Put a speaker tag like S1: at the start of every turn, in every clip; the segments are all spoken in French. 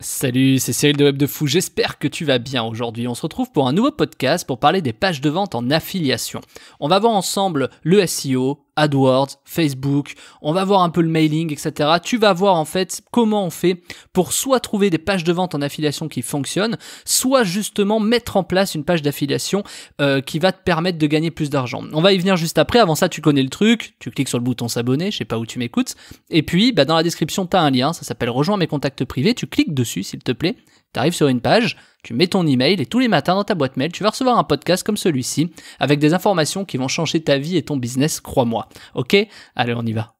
S1: Salut, c'est Cyril de Web de Fou, j'espère que tu vas bien aujourd'hui. On se retrouve pour un nouveau podcast pour parler des pages de vente en affiliation. On va voir ensemble le SEO, AdWords, Facebook, on va voir un peu le mailing, etc. Tu vas voir en fait comment on fait pour soit trouver des pages de vente en affiliation qui fonctionnent, soit justement mettre en place une page d'affiliation euh, qui va te permettre de gagner plus d'argent. On va y venir juste après, avant ça tu connais le truc, tu cliques sur le bouton s'abonner, je sais pas où tu m'écoutes, et puis bah, dans la description tu as un lien, ça s'appelle rejoins mes contacts privés, tu cliques dessus s'il te plaît, tu arrives sur une page, tu mets ton email et tous les matins dans ta boîte mail, tu vas recevoir un podcast comme celui-ci avec des informations qui vont changer ta vie et ton business, crois-moi. Ok Allez, on y va.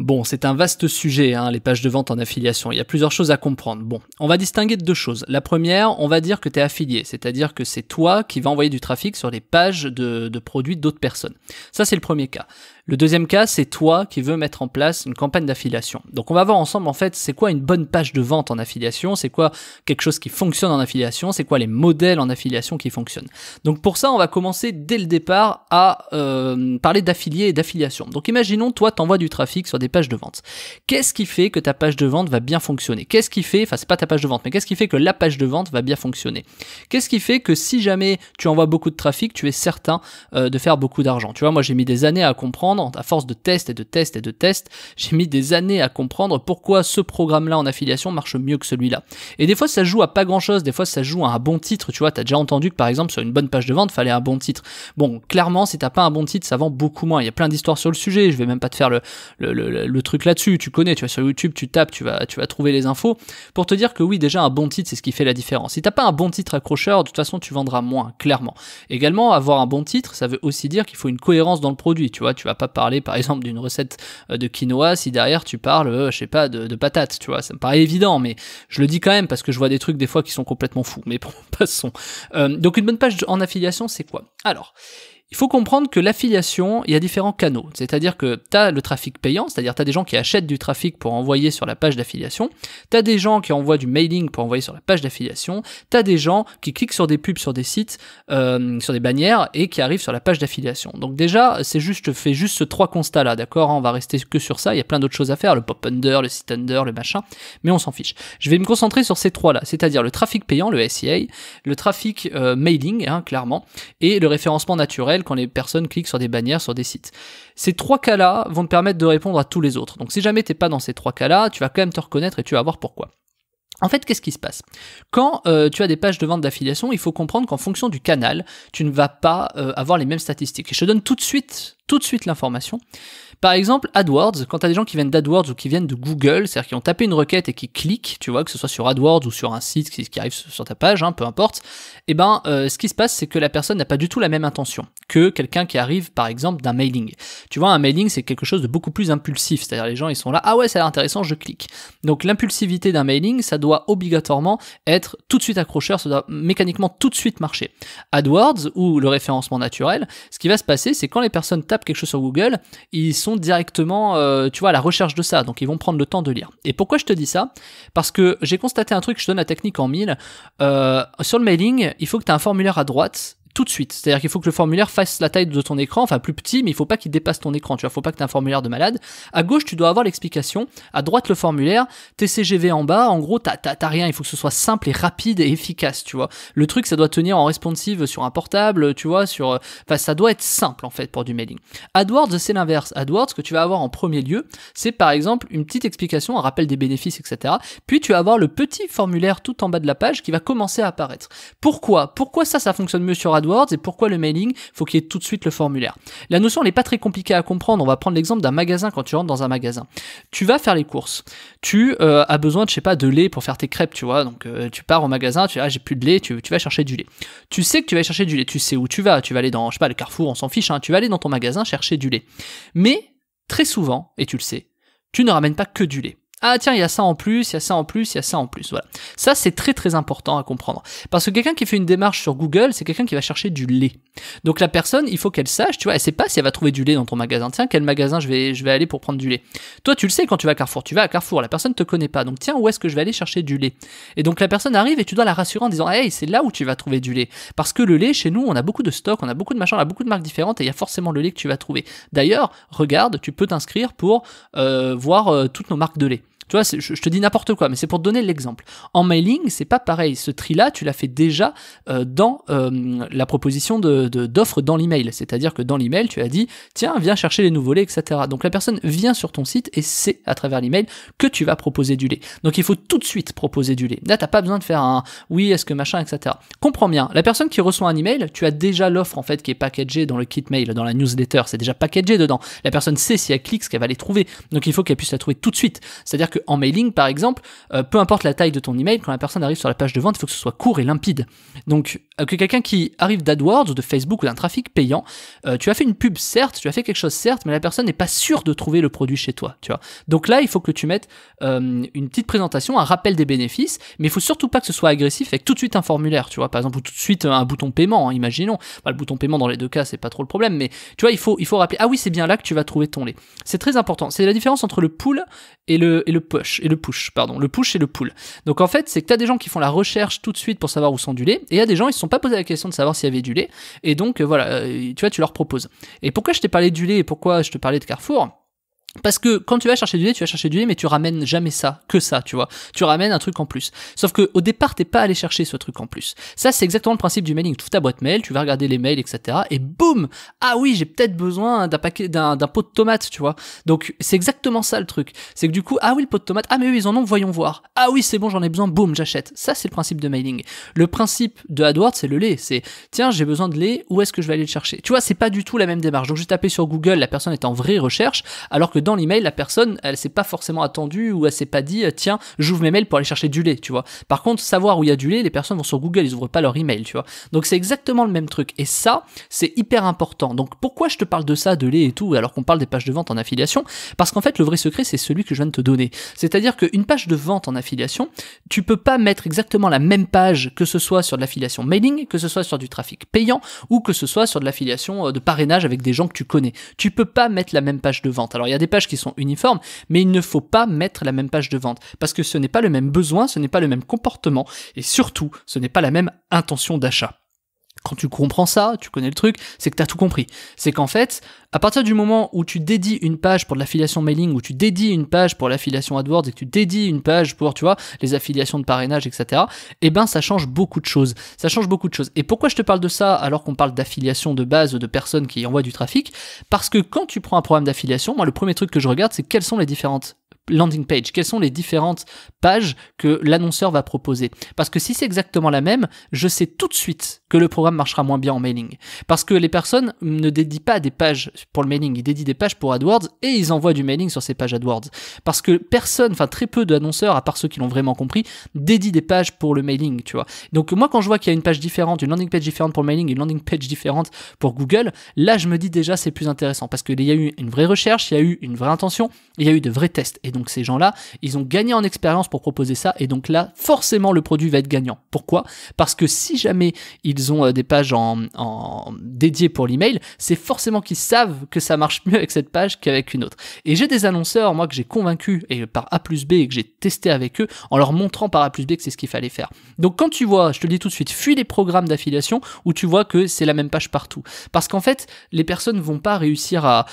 S1: Bon, c'est un vaste sujet, hein, les pages de vente en affiliation. Il y a plusieurs choses à comprendre. Bon, on va distinguer deux choses. La première, on va dire que tu es affilié, c'est-à-dire que c'est toi qui vas envoyer du trafic sur les pages de produits d'autres personnes. Ça, c'est le premier cas. Le deuxième cas, c'est toi qui veux mettre en place une campagne d'affiliation. Donc on va voir ensemble en fait c'est quoi une bonne page de vente en affiliation, c'est quoi quelque chose qui fonctionne en affiliation, c'est quoi les modèles en affiliation qui fonctionnent. Donc pour ça, on va commencer dès le départ à euh, parler d'affiliés et d'affiliation. Donc imaginons toi t'envoies du trafic sur des pages de vente. Qu'est-ce qui fait que ta page de vente va bien fonctionner Qu'est-ce qui fait, enfin c'est pas ta page de vente, mais qu'est-ce qui fait que la page de vente va bien fonctionner Qu'est-ce qui fait que si jamais tu envoies beaucoup de trafic, tu es certain euh, de faire beaucoup d'argent Tu vois, moi j'ai mis des années à comprendre à force de tests et de tests et de tests, j'ai mis des années à comprendre pourquoi ce programme-là en affiliation marche mieux que celui-là. Et des fois, ça joue à pas grand-chose. Des fois, ça joue à un bon titre. Tu vois, t'as déjà entendu que par exemple sur une bonne page de vente, fallait un bon titre. Bon, clairement, si t'as pas un bon titre, ça vend beaucoup moins. Il y a plein d'histoires sur le sujet. Je vais même pas te faire le, truc là-dessus. Tu connais, tu vas sur YouTube, tu tapes, tu vas, tu vas trouver les infos pour te dire que oui, déjà un bon titre, c'est ce qui fait la différence. Si t'as pas un bon titre accrocheur, de toute façon, tu vendras moins, clairement. Également, avoir un bon titre, ça veut aussi dire qu'il faut une cohérence dans le produit. Tu vois, tu vas pas parler par exemple d'une recette euh, de quinoa si derrière tu parles, euh, je sais pas, de, patates, tu vois. Ça me paraît évident, mais je le dis quand même parce que je vois des trucs des fois qui sont complètement fous. Mais bon, passons. Euh, donc une bonne page en affiliation, c'est quoi Alors, il faut comprendre que l'affiliation, il y a différents canaux. C'est-à-dire que tu as le trafic payant, c'est-à-dire tu as des gens qui achètent du trafic pour envoyer sur la page d'affiliation, tu as des gens qui envoient du mailing pour envoyer sur la page d'affiliation, tu as des gens qui cliquent sur des pubs sur des sites, euh, sur des bannières et qui arrivent sur la page d'affiliation. Donc déjà, c'est juste, je fais juste ce trois constats là, d'accord hein, On va rester que sur ça, il y a plein d'autres choses à faire, le pop under, le site under, le machin, mais on s'en fiche. Je vais me concentrer sur ces trois là, c'est-à-dire le trafic payant, le SEA, le trafic euh, mailing, hein, clairement, et le référencement naturel quand les personnes cliquent sur des bannières, sur des sites. Ces trois cas-là vont te permettre de répondre à tous les autres. Donc si jamais tu n'es pas dans ces trois cas-là, tu vas quand même te reconnaître et tu vas voir pourquoi. En fait, qu'est-ce qui se passe Quand euh, tu as des pages de vente d'affiliation, il faut comprendre qu'en fonction du canal, tu ne vas pas euh, avoir les mêmes statistiques. Et je te donne tout de suite, tout de suite l'information. Par exemple, AdWords, quand tu as des gens qui viennent d'AdWords ou qui viennent de Google, c'est-à-dire qui ont tapé une requête et qui cliquent, tu vois, que ce soit sur AdWords ou sur un site qui, arrive sur ta page, hein, peu importe, eh ben euh, ce qui se passe, c'est que la personne n'a pas du tout la même intention que quelqu'un qui arrive, par exemple, d'un mailing. Tu vois, un mailing, c'est quelque chose de beaucoup plus impulsif, c'est-à-dire les gens, ils sont là, ah ouais, ça a l'air intéressant, je clique. Donc l'impulsivité d'un mailing, ça doit obligatoirement être tout de suite accrocheur, ça doit mécaniquement tout de suite marcher. AdWords ou le référencement naturel, ce qui va se passer, c'est quand les personnes tapent quelque chose sur Google, ils sont directement, euh, tu vois, à la recherche de ça. Donc ils vont prendre le temps de lire. Et pourquoi je te dis ça Parce que j'ai constaté un truc, je donne la technique en mille. Euh, sur le mailing, il faut que tu aies un formulaire à droite tout de suite. C'est-à-dire qu'il faut que le formulaire fasse la taille de ton écran, enfin plus petit, mais il faut pas qu'il dépasse ton écran. Tu vois, faut pas que tu aies un formulaire de malade. À gauche, tu dois avoir l'explication. À droite, le formulaire. TCGV en bas. En gros, t'as rien. Il faut que ce soit simple et rapide et efficace, tu vois. Le truc, ça doit tenir en responsive sur un portable, tu vois, sur. Enfin, ça doit être simple, en fait, pour du mailing. AdWords, c'est l'inverse. AdWords, ce que tu vas avoir en premier lieu, c'est par exemple une petite explication, un rappel des bénéfices, etc. Puis tu vas avoir le petit formulaire tout en bas de la page qui va commencer à apparaître. Pourquoi Pourquoi ça, ça fonctionne mieux sur AdWords et pourquoi le mailing Faut qu'il y ait tout de suite le formulaire. La notion n'est pas très compliquée à comprendre. On va prendre l'exemple d'un magasin quand tu rentres dans un magasin. Tu vas faire les courses. Tu euh, as besoin de je sais pas de lait pour faire tes crêpes, tu vois. Donc euh, tu pars au magasin, tu as, ah, j'ai plus de lait, tu, vas chercher du lait. Tu sais que tu vas chercher du lait. Tu sais où tu vas. Tu vas aller dans je sais pas le Carrefour, on s'en fiche. Hein. Tu vas aller dans ton magasin chercher du lait. Mais très souvent, et tu le sais, tu ne ramènes pas que du lait. Ah tiens, il y a ça en plus, il y a ça en plus, il y a ça en plus. Voilà. Ça, c'est très très important à comprendre. Parce que quelqu'un qui fait une démarche sur Google, c'est quelqu'un qui va chercher du lait. Donc la personne, il faut qu'elle sache, tu vois, elle sait pas si elle va trouver du lait dans ton magasin. Tiens, quel magasin je vais, je vais aller pour prendre du lait. Toi, tu le sais quand tu vas à Carrefour. Tu vas à Carrefour, la personne te connaît pas. Donc tiens, où est-ce que je vais aller chercher du lait Et donc la personne arrive et tu dois la rassurer en disant, hey, c'est là où tu vas trouver du lait. Parce que le lait, chez nous, on a beaucoup de stocks, on a beaucoup de machins, on a beaucoup de marques différentes et il y a forcément le lait que tu vas trouver. D'ailleurs, regarde, tu peux t'inscrire pour euh, voir euh, toutes nos marques de lait. Tu vois, je, te dis n'importe quoi, mais c'est pour te donner l'exemple. En mailing, c'est pas pareil. Ce tri-là, tu l'as fait déjà euh, dans euh, la proposition d'offre de, dans l'email. C'est-à-dire que dans l'email, tu as dit, tiens, viens chercher les nouveaux laits, etc. Donc la personne vient sur ton site et c'est à travers l'email que tu vas proposer du lait. Donc il faut tout de suite proposer du lait. Là, t'as pas besoin de faire un oui, est-ce que machin, etc. Comprends bien, la personne qui reçoit un email, tu as déjà l'offre en fait qui est packagée dans le kit mail, dans la newsletter, c'est déjà packagé dedans. La personne sait si elle clique ce qu'elle va aller trouver. Donc il faut qu'elle puisse la trouver tout de suite. C'est-à-dire que en mailing, par exemple, euh, peu importe la taille de ton email, quand la personne arrive sur la page de vente, il faut que ce soit court et limpide. Donc, euh, que quelqu'un qui arrive d'AdWords ou de Facebook ou d'un trafic payant, euh, tu as fait une pub, certes, tu as fait quelque chose, certes, mais la personne n'est pas sûre de trouver le produit chez toi, tu vois. Donc là, il faut que tu mettes une petite présentation, un rappel des bénéfices, mais il faut surtout pas que ce soit agressif avec tout de suite un formulaire, tu vois, par exemple, tout de suite un bouton paiement, hein, imaginons. Bah, le bouton paiement, dans les deux cas, c'est pas trop le problème, mais tu vois, il faut, il faut rappeler, ah oui, c'est bien là que tu vas trouver ton lait. C'est très important. C'est la différence entre le pool et et le push et le push, pardon, le push et le pull. Donc en fait, c'est que t'as des gens qui font la recherche tout de suite pour savoir où sont du lait, et il y a des gens ils se sont pas posé la question de savoir s'il y avait du lait, et donc euh, voilà, euh, tu vois, tu leur proposes. Et pourquoi je t'ai parlé du lait et pourquoi je te parlais de Carrefour parce que quand tu vas chercher du lait, tu vas chercher du lait, mais tu ramènes jamais ça, que ça, tu vois. Tu ramènes un truc en plus. Sauf que au départ, t'es pas allé chercher ce truc en plus. Ça, c'est exactement le principe du mailing. toute ta boîte mail, tu vas regarder les mails, etc. Et boum, ah oui, j'ai peut-être besoin d'un paquet, d'un pot de tomates, tu vois. Donc c'est exactement ça le truc. C'est que du coup, ah oui, le pot de tomates, ah mais oui, ils en ont, voyons voir. Ah oui, c'est bon, j'en ai besoin, boum, j'achète. Ça, c'est le principe de mailing. Le principe de AdWords, c'est le lait. C'est tiens, j'ai besoin de lait, où est-ce que je vais aller le chercher Tu vois, c'est pas du tout la même démarche. Donc j'ai tapé sur Google, la personne est en vraie recherche, alors dans l'email, la personne, elle s'est pas forcément attendue ou elle s'est pas dit, tiens, j'ouvre mes mails pour aller chercher du lait, tu vois. Par contre, savoir où il y a du lait, les personnes vont sur Google, ils ouvrent pas leur email, tu vois. Donc c'est exactement le même truc. Et ça, c'est hyper important. Donc pourquoi je te parle de ça, de lait et tout, alors qu'on parle des pages de vente en affiliation Parce qu'en fait, le vrai secret, c'est celui que je viens de te donner. C'est-à-dire qu'une page de vente en affiliation, tu peux pas mettre exactement la même page que ce soit sur de l'affiliation mailing, que ce soit sur du trafic payant ou que ce soit sur de l'affiliation euh, de parrainage avec des gens que tu connais. Tu peux pas mettre la même page de vente. Alors il y a des pages qui sont uniformes, mais il ne faut pas mettre la même page de vente, parce que ce n'est pas le même besoin, ce n'est pas le même comportement, et surtout, ce n'est pas la même intention d'achat quand tu comprends ça, tu connais le truc, c'est que tu as tout compris. C'est qu'en fait, à partir du moment où tu dédies une page pour de l'affiliation mailing, où tu dédies une page pour l'affiliation AdWords et que tu dédies une page pour, tu vois, les affiliations de parrainage, etc., eh ben, ça change beaucoup de choses. Ça change beaucoup de choses. Et pourquoi je te parle de ça alors qu'on parle d'affiliation de base de personnes qui envoient du trafic? Parce que quand tu prends un programme d'affiliation, moi, le premier truc que je regarde, c'est quelles sont les différentes landing page Quelles sont les différentes pages que l'annonceur va proposer Parce que si c'est exactement la même, je sais tout de suite que le programme marchera moins bien en mailing. Parce que les personnes ne dédient pas des pages pour le mailing, ils dédient des pages pour AdWords et ils envoient du mailing sur ces pages AdWords. Parce que personne, enfin très peu d'annonceurs, à part ceux qui l'ont vraiment compris, dédient des pages pour le mailing, tu vois. Donc moi quand je vois qu'il y a une page différente, une landing page différente pour le mailing, une landing page différente pour Google, là je me dis déjà c'est plus intéressant parce qu'il y a eu une vraie recherche, il y a eu une vraie intention, il y a eu de vrais tests. Et donc, donc ces gens-là, ils ont gagné en expérience pour proposer ça, et donc là, forcément, le produit va être gagnant. Pourquoi Parce que si jamais ils ont euh, des pages dédiées pour l'email, c'est forcément qu'ils savent que ça marche mieux avec cette page qu'avec une autre. Et j'ai des annonceurs, moi, que j'ai convaincus et par A plus B et que j'ai testé avec eux en leur montrant par A plus B que c'est ce qu'il fallait faire. Donc quand tu vois, je te le dis tout de suite, fuis les programmes d'affiliation où tu vois que c'est la même page partout. Parce qu'en fait, les personnes vont pas réussir à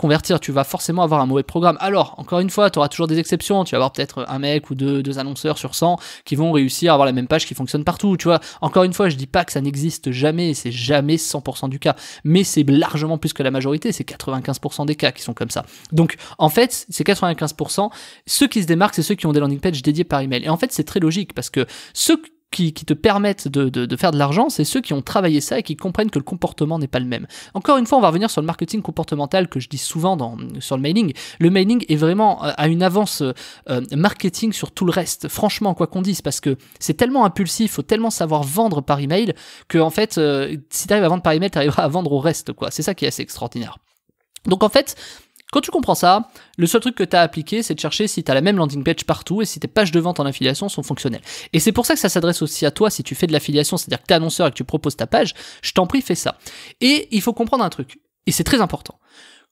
S1: convertir. Tu vas forcément avoir un mauvais programme. Alors, encore une fois, tu auras toujours des exceptions. Tu vas avoir peut-être un mec ou deux, deux annonceurs sur 100 qui vont réussir à avoir la même page qui fonctionne partout. Tu vois, encore une fois, je dis pas que ça n'existe jamais, c'est jamais 100% du cas, mais c'est largement plus que la majorité, c'est 95% des cas qui sont comme ça. Donc, en fait, c'est 95%, ceux qui se démarquent, c'est ceux qui ont des landing pages dédiées par email. Et en fait, c'est très logique parce que ceux qui, te permettent de, faire de l'argent, c'est ceux qui ont travaillé ça et qui comprennent que le comportement n'est pas le même. Encore une fois, on va revenir sur le marketing comportemental que je dis souvent dans, sur le mailing. Le mailing est vraiment à euh, une avance euh, euh, marketing sur tout le reste, franchement, quoi qu'on dise, parce que c'est tellement impulsif, faut tellement savoir vendre par email, que en fait, si tu arrives à vendre par email, tu arriveras à vendre au reste, quoi. C'est ça qui est assez extraordinaire. Donc en fait, quand tu comprends ça, le seul truc que tu as appliqué, c'est de chercher si tu as la même landing page partout et si tes pages de vente en affiliation sont fonctionnelles. Et c'est pour ça que ça s'adresse aussi à toi si tu fais de l'affiliation, c'est-à-dire que tu es annonceur et que tu proposes ta page, je t'en prie, fais ça. Et il faut comprendre un truc, et c'est très important.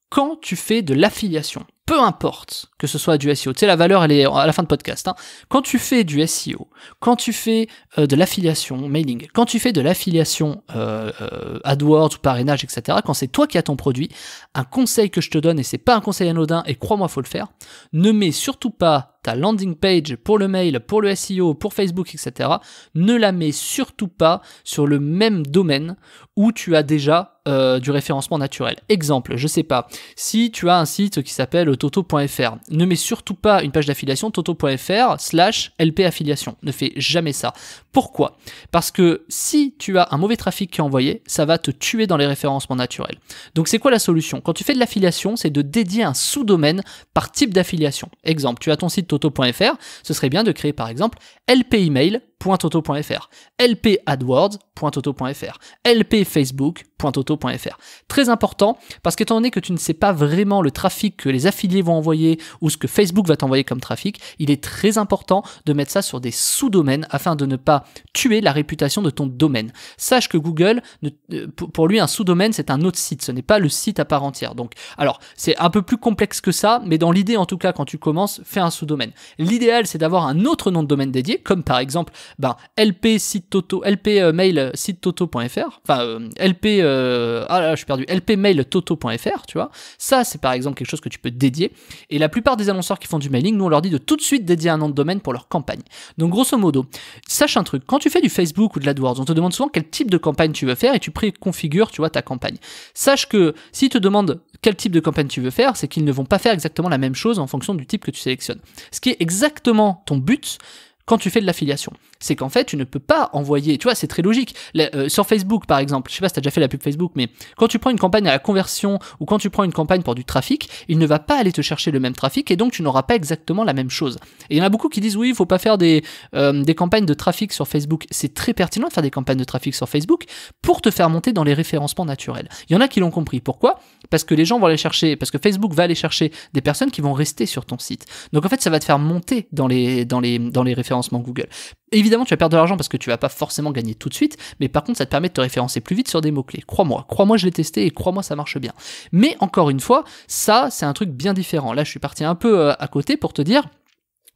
S1: Quand tu fais de l'affiliation, peu importe que ce soit du SEO, tu sais, la valeur, elle est à la fin de podcast. Hein. Quand tu fais du SEO, quand tu fais euh, de l'affiliation mailing, quand tu fais de l'affiliation euh, euh, AdWords ou parrainage, etc., quand c'est toi qui as ton produit, un conseil que je te donne, et c'est pas un conseil anodin, et crois-moi, faut le faire, ne mets surtout pas ta landing page pour le mail, pour le SEO, pour Facebook, etc., ne la mets surtout pas sur le même domaine où tu as déjà euh, du référencement naturel. Exemple, je sais pas, si tu as un site qui s'appelle toto.fr, ne mets surtout pas une page d'affiliation toto.fr slash LP affiliation. Ne fais jamais ça. Pourquoi Parce que si tu as un mauvais trafic qui est envoyé, ça va te tuer dans les référencements naturels. Donc c'est quoi la solution Quand tu fais de l'affiliation, c'est de dédier un sous-domaine par type d'affiliation. Exemple, tu as ton site auto.fr ce serait bien de créer par exemple LP Email lp.toto.fr, lpadwords.toto.fr, lpfacebook.toto.fr. Très important parce qu'étant donné que tu ne sais pas vraiment le trafic que les affiliés vont envoyer ou ce que Facebook va t'envoyer comme trafic, il est très important de mettre ça sur des sous-domaines afin de ne pas tuer la réputation de ton domaine. Sache que Google, euh, pour lui, un sous-domaine, c'est un autre site, ce n'est pas le site à part entière. Donc, alors, c'est un peu plus complexe que ça, mais dans l'idée, en tout cas, quand tu commences, fais un sous-domaine. L'idéal, c'est d'avoir un autre nom de domaine dédié, comme par exemple ben, lp site toto, lp euh, mail euh, toto.fr, enfin euh, lp ah je perdu, lp mail toto.fr, tu vois. Ça c'est par exemple quelque chose que tu peux dédier. Et la plupart des annonceurs qui font du mailing, nous on leur dit de tout de suite dédier un nom de domaine pour leur campagne. Donc grosso modo, sache un truc, quand tu fais du Facebook ou de l'AdWords, on te demande souvent quel type de campagne tu veux faire et tu préconfigures, tu vois, ta campagne. Sache que s'ils te demandent quel type de campagne tu veux faire, c'est qu'ils ne vont pas faire exactement la même chose en fonction du type que tu sélectionnes. Ce qui est exactement ton but quand tu fais de l'affiliation c'est qu'en fait, tu ne peux pas envoyer, tu vois, c'est très logique. Euh, sur Facebook, par exemple, je sais pas si tu as déjà fait la pub Facebook, mais quand tu prends une campagne à la conversion ou quand tu prends une campagne pour du trafic, il ne va pas aller te chercher le même trafic et donc tu n'auras pas exactement la même chose. Et il y en a beaucoup qui disent oui, il faut pas faire des, euh, des campagnes de trafic sur Facebook. C'est très pertinent de faire des campagnes de trafic sur Facebook pour te faire monter dans les référencements naturels. Il y en a qui l'ont compris. Pourquoi Parce que les gens vont aller chercher, parce que Facebook va aller chercher des personnes qui vont rester sur ton site. Donc en fait, ça va te faire monter dans les, dans les, dans les référencements Google. Évidemment, tu vas perdre de l'argent parce que tu vas pas forcément gagner tout de suite, mais par contre, ça te permet de te référencer plus vite sur des mots-clés. Crois-moi, crois-moi, je l'ai testé et crois-moi, ça marche bien. Mais encore une fois, ça, c'est un truc bien différent. Là, je suis parti un peu euh, à côté pour te dire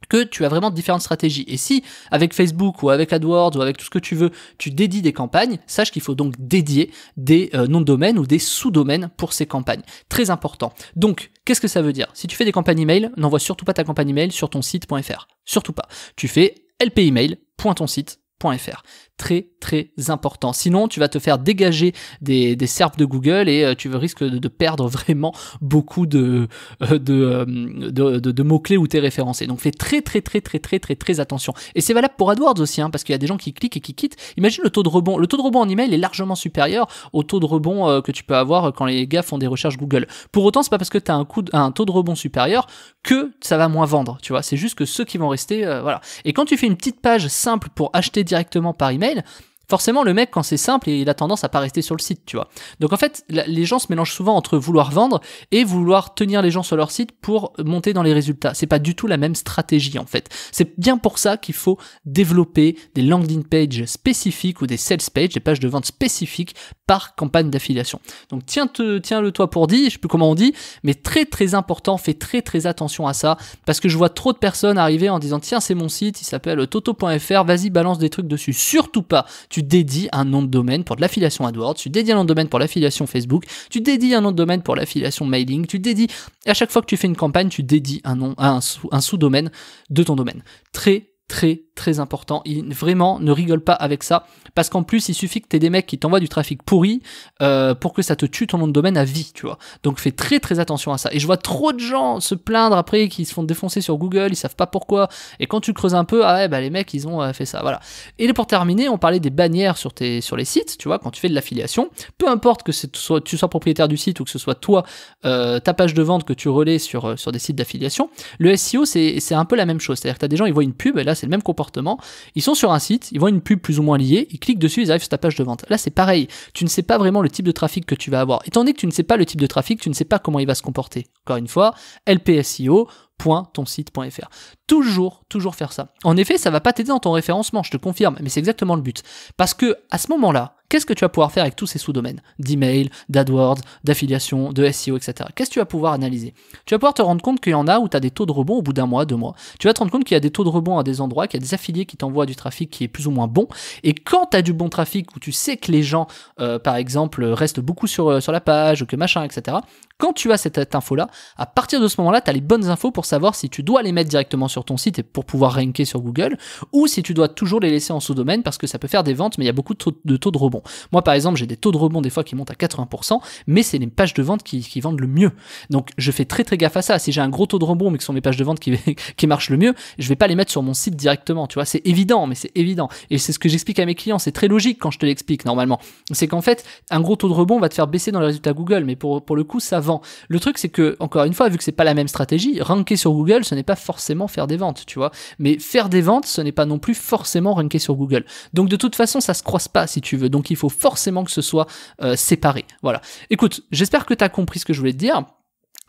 S1: que tu as vraiment différentes stratégies. Et si, avec Facebook ou avec AdWords ou avec tout ce que tu veux, tu dédies des campagnes, sache qu'il faut donc dédier des euh, noms de domaine ou des sous-domaines pour ces campagnes. Très important. Donc, qu'est-ce que ça veut dire Si tu fais des campagnes email, n'envoie surtout pas ta campagne email sur ton site.fr. Surtout pas. Tu fais lpemail.tonsite.fr très très important. Sinon, tu vas te faire dégager des, des de Google et euh, tu risques de, de, perdre vraiment beaucoup de, euh, euh, de, mots-clés où tu es référencé. Donc fais très très très très très très très attention. Et c'est valable pour AdWords aussi, hein, parce qu'il y a des gens qui cliquent et qui quittent. Imagine le taux de rebond. Le taux de rebond en email est largement supérieur au taux de rebond que tu peux avoir quand les gars font des recherches Google. Pour autant, c'est pas parce que tu as un, coup un taux de rebond supérieur que ça va moins vendre, tu vois. C'est juste que ceux qui vont rester, voilà. Et quand tu fais une petite page simple pour acheter directement par email, mail forcément le mec quand c'est simple il a tendance à pas rester sur le site tu vois donc en fait les gens se mélangent souvent entre vouloir vendre et vouloir tenir les gens sur leur site pour monter dans les résultats c'est pas du tout la même stratégie en fait c'est bien pour ça qu'il faut développer des landing pages spécifiques ou des sales pages des pages de vente spécifiques par campagne d'affiliation donc tiens tiens le toi pour dit je sais plus comment on dit mais très très important fais très très attention à ça parce que je vois trop de personnes arriver en disant tiens c'est mon site il s'appelle toto.fr vas-y balance des trucs dessus surtout pas tu dédies un nom de domaine pour de l'affiliation AdWords, tu dédies un nom de domaine pour l'affiliation Facebook, tu dédies un nom de domaine pour l'affiliation mailing, tu dédies, à chaque fois que tu fais une campagne, tu dédies un nom un sous-domaine de ton domaine. Très très très important. Il, vraiment, ne rigole pas avec ça. Parce qu'en plus, il suffit que tu aies des mecs qui t'envoient du trafic pourri euh, pour que ça te tue ton nom de domaine à vie, tu vois. Donc fais très très attention à ça. Et je vois trop de gens se plaindre après qu'ils se font défoncer sur Google, ils savent pas pourquoi. Et quand tu creuses un peu, ah ouais, bah les mecs, ils ont euh, fait ça. Voilà. Et pour terminer, on parlait des bannières sur, tes, sur les sites, tu vois, quand tu fais de l'affiliation. Peu importe que tu sois, tu sois propriétaire du site ou que ce soit toi, euh, ta page de vente que tu relais sur, sur des sites d'affiliation, le SEO, c'est un peu la même chose. C'est-à-dire que tu as des gens, ils voient une pub, et là, c'est le même comportement. Ils sont sur un site, ils voient une pub plus ou moins liée, ils cliquent dessus, ils arrivent sur ta page de vente. Là, c'est pareil. Tu ne sais pas vraiment le type de trafic que tu vas avoir. Étant donné que tu ne sais pas le type de trafic, tu ne sais pas comment il va se comporter. Encore une fois, LPSIO, www.tonsite.fr. Toujours, toujours faire ça. En effet, ça va pas t'aider dans ton référencement, je te confirme, mais c'est exactement le but. Parce que à ce moment-là, qu'est-ce que tu vas pouvoir faire avec tous ces sous-domaines D'email, d'AdWords, d'affiliation, de SEO, etc. Qu'est-ce que tu vas pouvoir analyser Tu vas pouvoir te rendre compte qu'il y en a où tu as des taux de rebond au bout d'un mois, deux mois. Tu vas te rendre compte qu'il y a des taux de rebond à des endroits, qu'il y a des affiliés qui t'envoient du trafic qui est plus ou moins bon. Et quand tu as du bon trafic, où tu sais que les gens, euh, par exemple, restent beaucoup sur, euh, sur la page, ou que machin, etc., quand tu as cette info-là, à partir de ce moment-là, tu as les bonnes infos pour savoir si tu dois les mettre directement sur ton site et pour pouvoir ranker sur Google, ou si tu dois toujours les laisser en sous-domaine parce que ça peut faire des ventes, mais il y a beaucoup de taux de, rebond. Moi, par exemple, j'ai des taux de rebond des fois qui montent à 80%, mais c'est les pages de vente qui, vendent le mieux. Donc, je fais très très gaffe à ça. Si j'ai un gros taux de rebond, mais que ce sont mes pages de vente qui, qui marchent le mieux, je vais pas les mettre sur mon site directement. Tu vois, c'est évident, mais c'est évident. Et c'est ce que j'explique à mes clients. C'est très logique quand je te l'explique normalement. C'est qu'en fait, un gros taux de rebond va te faire baisser dans les résultats Google, mais pour, pour le coup, ça va le truc, c'est que, encore une fois, vu que c'est pas la même stratégie, ranker sur Google, ce n'est pas forcément faire des ventes, tu vois. Mais faire des ventes, ce n'est pas non plus forcément ranker sur Google. Donc de toute façon, ça se croise pas, si tu veux. Donc il faut forcément que ce soit euh, séparé. Voilà. Écoute, j'espère que tu as compris ce que je voulais te dire.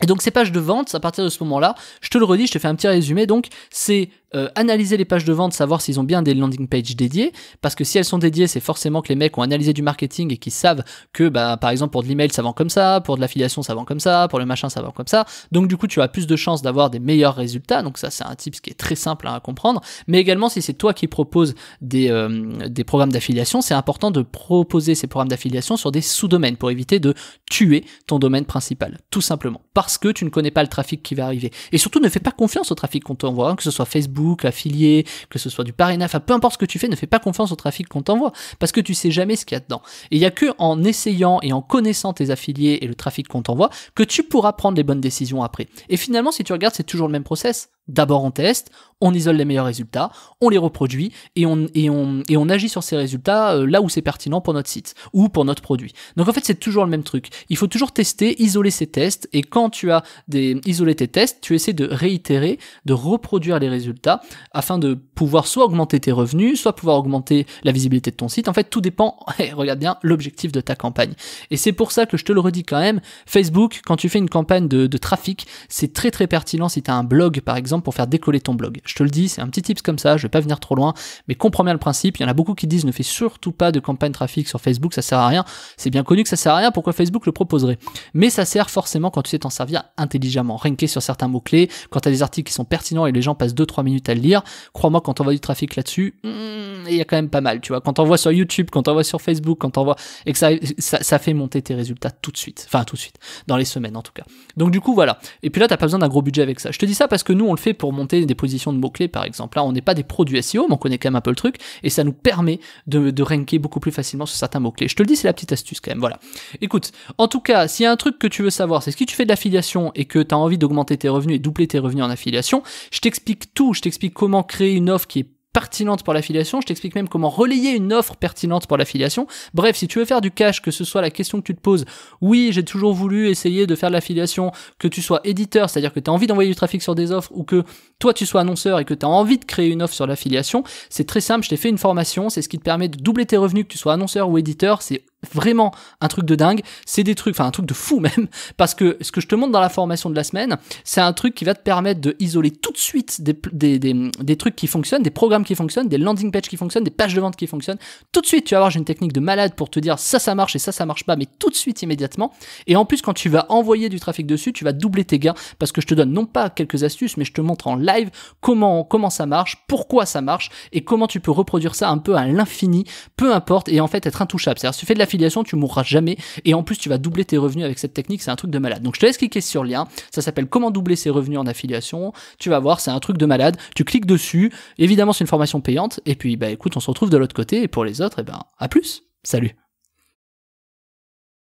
S1: Et donc ces pages de vente, à partir de ce moment-là, je te le redis, je te fais un petit résumé. Donc c'est euh, analyser les pages de vente, savoir s'ils ont bien des landing pages dédiées, parce que si elles sont dédiées, c'est forcément que les mecs ont analysé du marketing et qu'ils savent que, bah, par exemple, pour de l'email, ça vend comme ça, pour de l'affiliation, ça vend comme ça, pour le machin, ça vend comme ça. Donc du coup, tu as plus de chances d'avoir des meilleurs résultats. Donc ça, c'est un tip qui est très simple à comprendre. Mais également, si c'est toi qui proposes des, euh, programmes d'affiliation, c'est important de proposer ces programmes d'affiliation sur des sous-domaines pour éviter de tuer ton domaine principal, tout simplement parce que tu ne connais pas le trafic qui va arriver. Et surtout, ne fais pas confiance au trafic qu'on t'envoie, hein, que ce soit Facebook, affilié, que ce soit du parrainage, enfin peu importe ce que tu fais, ne fais pas confiance au trafic qu'on t'envoie parce que tu sais jamais ce qu'il y a dedans. Et il y a que en essayant et en connaissant tes affiliés et le trafic qu'on t'envoie que tu pourras prendre les bonnes décisions après. Et finalement, si tu regardes, c'est toujours le même process. D'abord on teste, on isole les meilleurs résultats, on les reproduit et on, et on agit sur ces résultats euh, là où c'est pertinent pour notre site ou pour notre produit. Donc en fait c'est toujours le même truc. Il faut toujours tester, isoler ses tests et quand tu as des, isolé tes tests, tu essaies de réitérer, de reproduire les résultats afin de pouvoir soit augmenter tes revenus, soit pouvoir augmenter la visibilité de ton site. En fait tout dépend, regarde bien, l'objectif de ta campagne. Et c'est pour ça que je te le redis quand même, Facebook, quand tu fais une campagne de, de trafic, c'est très très pertinent si tu as un blog par exemple pour faire décoller ton blog. Je te le dis, c'est un petit tips comme ça, je vais pas venir trop loin, mais comprends bien le principe. Il y en a beaucoup qui disent ne fais surtout pas de campagne trafic sur Facebook, ça sert à rien. C'est bien connu que ça sert à rien, pourquoi Facebook le proposerait Mais ça sert forcément quand tu sais t'en servir intelligemment, ranker sur certains mots-clés, quand tu as des articles qui sont pertinents et les gens passent 2-3 minutes à le lire. Crois-moi, quand on voit du trafic là-dessus, hmm, il y a quand même pas mal, tu vois. Quand on voit sur YouTube, quand on voit sur Facebook, quand on voit et que ça, ça fait monter tes résultats tout de suite, enfin tout de suite, dans les semaines en tout cas. Donc du coup voilà. Et puis là, t'as pas besoin d'un gros budget avec ça. Je te dis ça parce que nous on le fait pour monter des positions de mots-clés, par exemple. Là, on n'est pas des pros du SEO, mais on connaît quand même un peu le truc, et ça nous permet de, de ranker beaucoup plus facilement sur certains mots-clés. Je te le dis, c'est la petite astuce quand même, voilà. Écoute, en tout cas, s'il y a un truc que tu veux savoir, c'est ce qui tu fais de l'affiliation et que tu as envie d'augmenter tes revenus et doubler tes revenus en affiliation, je t'explique tout, je t'explique comment créer une offre qui est pertinente pour l'affiliation. Je t'explique même comment relayer une offre pertinente pour l'affiliation. Bref, si tu veux faire du cash, que ce soit la question que tu te poses, oui, j'ai toujours voulu essayer de faire de l'affiliation, que tu sois éditeur, c'est-à-dire que tu as envie d'envoyer du trafic sur des offres ou que toi tu sois annonceur et que tu as envie de créer une offre sur l'affiliation, c'est très simple, je t'ai fait une formation, c'est ce qui te permet de doubler tes revenus, que tu sois annonceur ou éditeur, c'est vraiment un truc de dingue, c'est des trucs, enfin un truc de fou même, parce que ce que je te montre dans la formation de la semaine, c'est un truc qui va te permettre de isoler tout de suite des, trucs qui fonctionnent, des programmes qui fonctionnent, des landing pages qui fonctionnent, des pages de vente qui fonctionnent. Tout de suite, tu vas avoir une technique de malade pour te dire ça, ça marche et ça, ça marche pas, mais tout de suite, immédiatement. Et en plus, quand tu vas envoyer du trafic dessus, tu vas doubler tes gains, parce que je te donne non pas quelques astuces, mais je te montre en live, comment, comment ça marche, pourquoi ça marche et comment tu peux reproduire ça un peu à l'infini, peu importe, et en fait être intouchable. C'est-à-dire, si tu fais de l'affiliation, tu mourras jamais et en plus tu vas doubler tes revenus avec cette technique, c'est un truc de malade. Donc je te laisse cliquer sur le lien, ça s'appelle comment doubler ses revenus en affiliation. Tu vas voir, c'est un truc de malade. Tu cliques dessus, évidemment c'est une formation payante et puis bah écoute, on se retrouve de l'autre côté et pour les autres, et eh ben à plus. Salut.